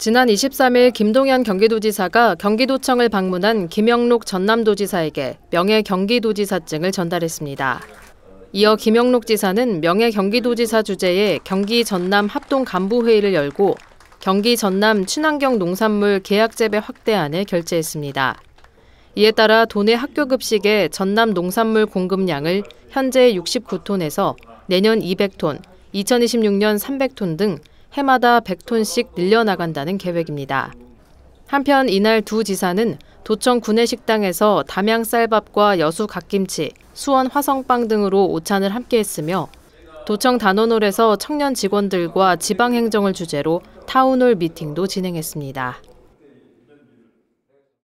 지난 23일 김동연 경기도지사가 경기도청을 방문한 김영록 전남도지사에게 명예 경기도지사증을 전달했습니다. 이어 김영록 지사는 명예 경기도지사 주재에 경기 전남 합동 간부회의를 열고 경기 전남 친환경 농산물 계약 재배 확대안을 결재했습니다. 이에 따라 도내 학교 급식에 전남 농산물 공급량을 현재 69톤에서 내년 200톤, 2026년 300톤 등 해마다 100톤씩 늘려나간다는 계획입니다. 한편 이날 두 지사는 도청 구내식당에서 담양 쌀밥과 여수 갓김치, 수원 화성빵 등으로 오찬을 함께했으며 도청 단원홀에서 청년 직원들과 지방행정을 주제로 타운홀 미팅도 진행했습니다.